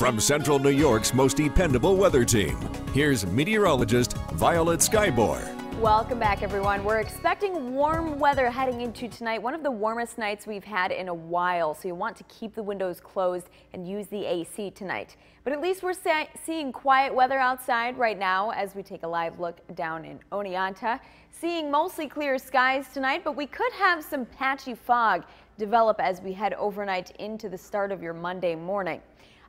From Central New York's most dependable weather team, here's meteorologist Violet Skybor. Welcome back, everyone. We're expecting warm weather heading into tonight, one of the warmest nights we've had in a while, so you want to keep the windows closed and use the AC tonight. But at least we're seeing quiet weather outside right now as we take a live look down in Oneonta. Seeing mostly clear skies tonight, but we could have some patchy fog develop as we head overnight into the start of your Monday morning.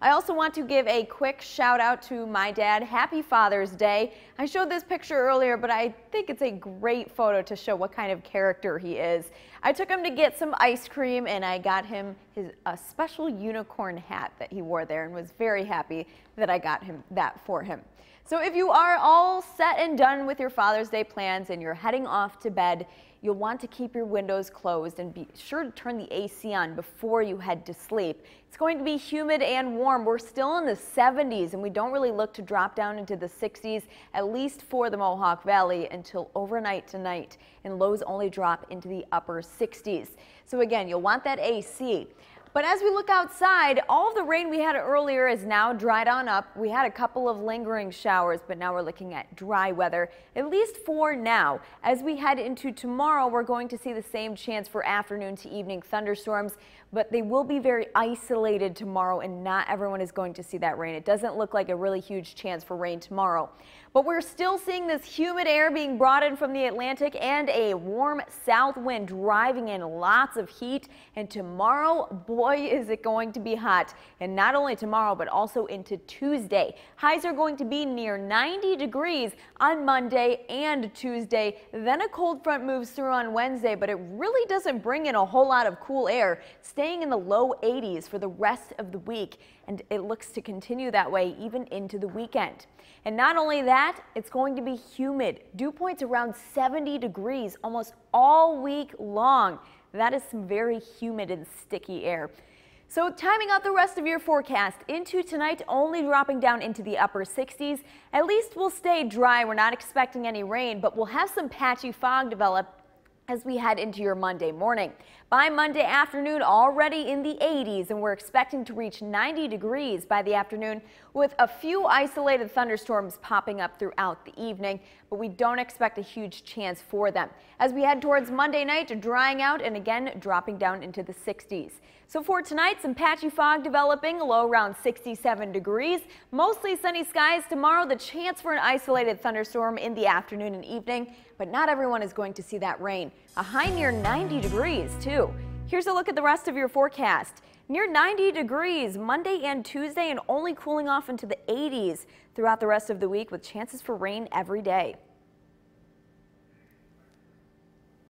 I also want to give a quick shout out to my dad. Happy Father's Day. I showed this picture earlier, but I think it's a great photo to show what kind of character he is. I took him to get some ice cream and I got him his, a special unicorn hat that he wore there and was very happy that I got him that for him. So if you are all set and done with your Father's Day plans and you're heading off to bed, you'll want to keep your windows closed and be sure to turn the AC on before you head to sleep. It's going to be humid and warm warm. We're still in the 70s and we don't really look to drop down into the 60s, at least for the Mohawk Valley until overnight tonight and lows only drop into the upper 60s. So again, you'll want that AC. But as we look outside, all the rain we had earlier is now dried on up. We had a couple of lingering showers, but now we're looking at dry weather, at least for now. As we head into tomorrow, we're going to see the same chance for afternoon to evening thunderstorms, but they will be very isolated tomorrow and not everyone is going to see that rain. It doesn't look like a really huge chance for rain tomorrow, but we're still seeing this humid air being brought in from the Atlantic and a warm south wind driving in lots of heat. And tomorrow, boy, boy, is it going to be hot. And not only tomorrow, but also into Tuesday. Highs are going to be near 90 degrees on Monday and Tuesday. Then a cold front moves through on Wednesday, but it really doesn't bring in a whole lot of cool air, staying in the low 80s for the rest of the week. And it looks to continue that way even into the weekend. And not only that, it's going to be humid. Dew points around 70 degrees almost all week long. That is some very humid and sticky air. So timing out the rest of your forecast into tonight, only dropping down into the upper 60s. At least we'll stay dry. We're not expecting any rain, but we'll have some patchy fog develop as we head into your Monday morning. By Monday afternoon, already in the 80s, and we're expecting to reach 90 degrees by the afternoon with a few isolated thunderstorms popping up throughout the evening, but we don't expect a huge chance for them. As we head towards Monday night, drying out and again dropping down into the 60s. So for tonight, some patchy fog developing, low around 67 degrees, mostly sunny skies. Tomorrow, the chance for an isolated thunderstorm in the afternoon and evening, but not everyone is going to see that rain a high near 90 degrees too. Here's a look at the rest of your forecast. Near 90 degrees Monday and Tuesday and only cooling off into the 80s throughout the rest of the week with chances for rain every day.